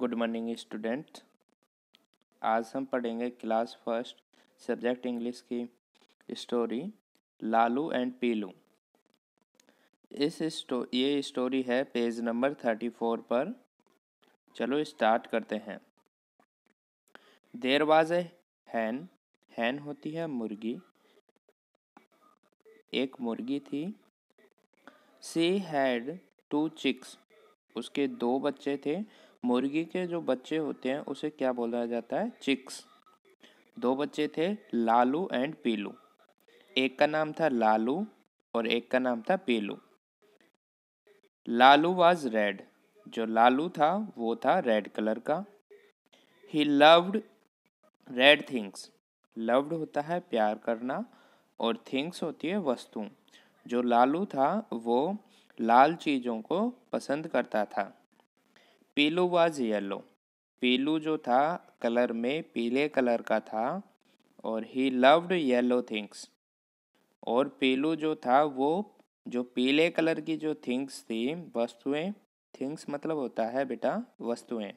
good morning student आज हम पढ़ेंगे क्लास फर्स्ट सब्जेक्ट इंग्लिश की स्टोरी लालू एंड पीलू इस स्टो ये स्टोरी है पेज नंबर थर्टी फोर पर चलो स्टार्ट करते हैं देर वाज ए हैन हैन होती है मुर्गी एक मुर्गी थी सी हैड टू चिक्स उसके दो बच्चे थे मुर्गी के जो बच्चे होते हैं उसे क्या बोला जाता है चिक्स दो बच्चे थे लालू एंड पीलू एक का नाम था लालू और एक का नाम था पीलू लालू वाज रेड जो लालू था वो था रेड कलर का ही लव्ड रेड थिंग्स लव्ड होता है प्यार करना और थिंग्स होती है वस्तु जो लालू था वो लाल चीज़ों को पसंद करता था पीलू वाज येलो पीलू जो था कलर में पीले कलर का था और ही लव्ड येलो थिंग्स और पीलू जो था वो जो पीले कलर की जो थिंग्स थी वस्तुएं थिंग्स मतलब होता है बेटा वस्तुएं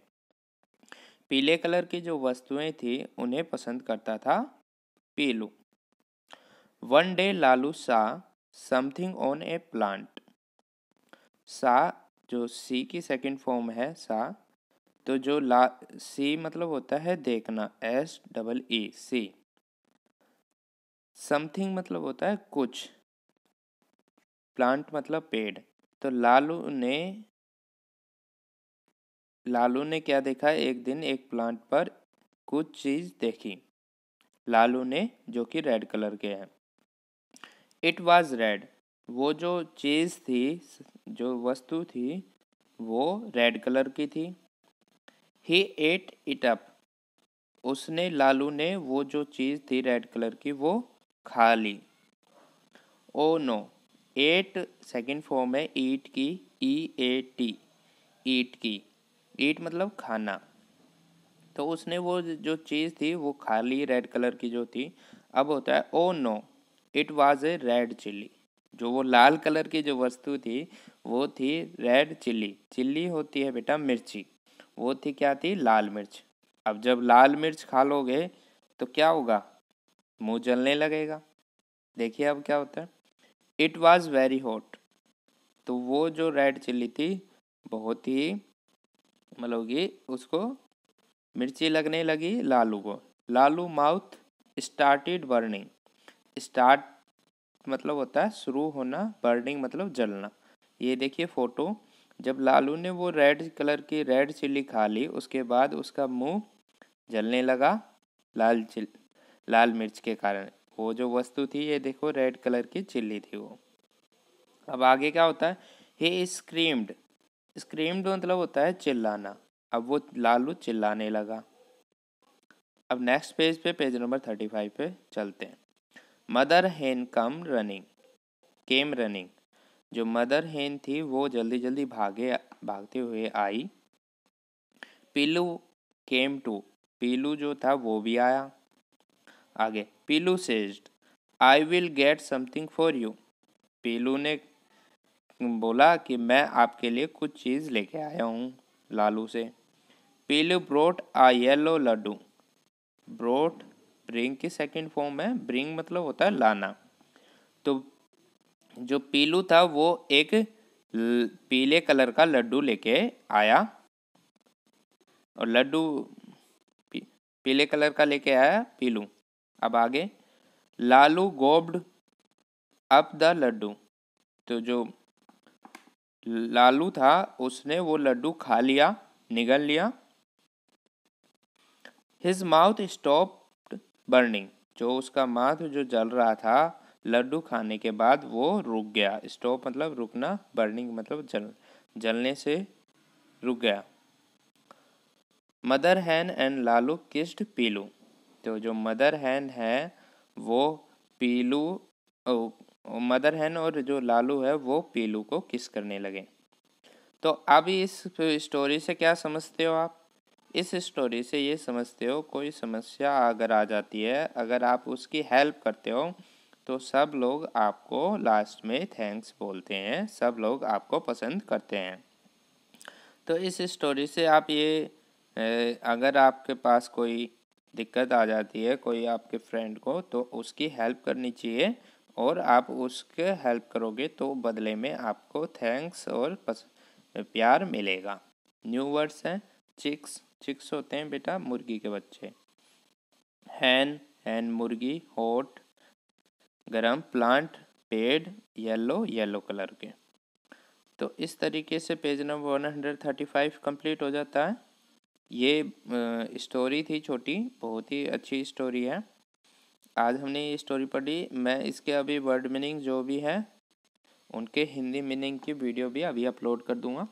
पीले कलर की जो वस्तुएं थी उन्हें पसंद करता था पीलू वन डे लालू सा समथिंग ऑन ए प्लांट सा जो सी की सेकंड फॉर्म है सा तो जो ला सी मतलब होता है देखना S double E C something मतलब होता है कुछ प्लांट मतलब पेड़ तो लालू ने लालू ने क्या देखा एक दिन एक प्लांट पर कुछ चीज देखी लालू ने जो कि रेड कलर के हैं इट वाज रेड वो जो चीज़ थी जो वस्तु थी वो रेड कलर की थी ही एट इट अप उसने लालू ने वो जो चीज़ थी रेड कलर की वो खा ली oh no ate second form है ईट की ई ए टी ईट की ईट मतलब खाना तो उसने वो जो चीज़ थी वो खा ली रेड कलर की जो थी अब होता है oh no it was a red chilli जो वो लाल कलर की जो वस्तु थी वो थी रेड चिल्ली चिल्ली होती है बेटा मिर्ची वो थी क्या थी लाल मिर्च अब जब लाल मिर्च खा लोगे तो क्या होगा मुंह जलने लगेगा देखिए अब क्या होता है इट वॉज़ वेरी हॉट तो वो जो रेड चिल्ली थी बहुत ही मतलब कि उसको मिर्ची लगने लगी लालू को Lalu mouth started burning start मतलब होता है शुरू होना बर्निंग मतलब जलना ये देखिए फ़ोटो जब लालू ने वो रेड कलर की रेड चिल्ली खा ली उसके बाद उसका मुंह जलने लगा लाल चिल लाल मिर्च के कारण वो जो वस्तु थी ये देखो रेड कलर की चिल्ली थी वो अब आगे क्या होता है ही स्क्रीम्ड स्क्रीम्ड मतलब होता है चिल्लाना अब वो लालू चिल्लाने लगा अब नेक्स्ट पेज पे पेज नंबर थर्टी फाइव पे चलते हैं mother hen come running came running जो मदर हेन थी वो जल्दी जल्दी भागे भागते हुए आई पीलू केम टू पीलू जो था वो भी आया आगे Pilu said I will get something for you Pilu ने बोला कि मैं आपके लिए कुछ चीज़ लेके आया हूँ लालू से Pilu brought a yellow laddu brought bring की सेकंड फॉर्म है ब्रिंग मतलब होता है लाना तो जो पीलू था वो एक पीले कलर का लड्डू लेके आया और लड्डू पी, पीले कलर का लेके आया पीलू अब आगे Lalu gobbled up the laddu तो जो लालू था उसने वो लड्डू खा लिया निगल लिया हिज माउथ स्टॉप बर्निंग जो उसका माथ जो जल रहा था लड्डू खाने के बाद वो रुक गया स्टॉप मतलब रुकना बर्निंग मतलब जल जलने से रुक गया mother hen and Lalu kissed Pilu तो जो मदर हैन है वो पीलू मदर हैन और जो लालू है वो पीलू को किस करने लगे तो अब इस स्टोरी से क्या समझते हो आप इस स्टोरी से ये समझते हो कोई समस्या अगर आ जाती है अगर आप उसकी हेल्प करते हो तो सब लोग आपको लास्ट में थैंक्स बोलते हैं सब लोग आपको पसंद करते हैं तो इस स्टोरी से आप ये अगर आपके पास कोई दिक्कत आ जाती है कोई आपके फ्रेंड को तो उसकी हेल्प करनी चाहिए और आप उसके हेल्प करोगे तो बदले में आपको थैंक्स और पस, प्यार मिलेगा न्यू वर्ड्स हैं चिक्स चिक्स होते हैं बेटा मुर्गी के बच्चे हैन हैन मुर्गी होट गरम प्लांट पेड़ येलो येलो कलर के तो इस तरीके से page number one hundred thirty five complete हो जाता है ये स्टोरी थी छोटी बहुत ही अच्छी स्टोरी है आज हमने ये स्टोरी पढ़ी मैं इसके अभी वर्ड मीनिंग जो भी है उनके हिंदी मीनिंग की वीडियो भी अभी अपलोड कर दूंगा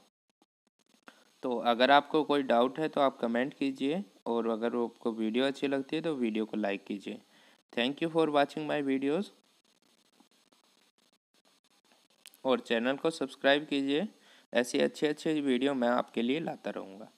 तो अगर आपको कोई डाउट है तो आप कमेंट कीजिए और अगर आपको वीडियो अच्छी लगती है तो वीडियो को लाइक कीजिए thank you for watching my videos और चैनल को सब्सक्राइब कीजिए ऐसे अच्छे अच्छे वीडियो मैं आपके लिए लाता रहूँगा